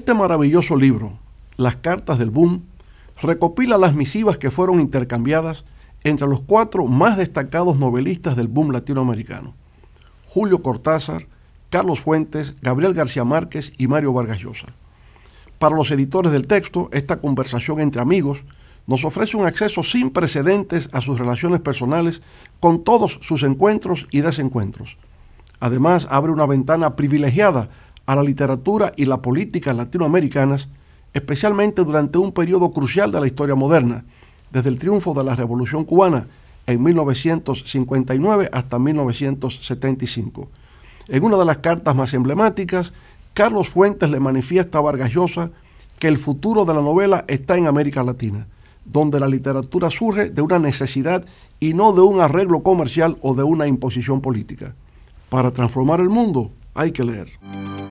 Este maravilloso libro, Las Cartas del Boom, recopila las misivas que fueron intercambiadas entre los cuatro más destacados novelistas del boom latinoamericano, Julio Cortázar, Carlos Fuentes, Gabriel García Márquez y Mario Vargas Llosa. Para los editores del texto, esta conversación entre amigos nos ofrece un acceso sin precedentes a sus relaciones personales con todos sus encuentros y desencuentros. Además, abre una ventana privilegiada a la literatura y la política latinoamericanas, especialmente durante un periodo crucial de la historia moderna, desde el triunfo de la Revolución cubana en 1959 hasta 1975. En una de las cartas más emblemáticas, Carlos Fuentes le manifiesta a Vargas Llosa que el futuro de la novela está en América Latina, donde la literatura surge de una necesidad y no de un arreglo comercial o de una imposición política. Para transformar el mundo hay que leer.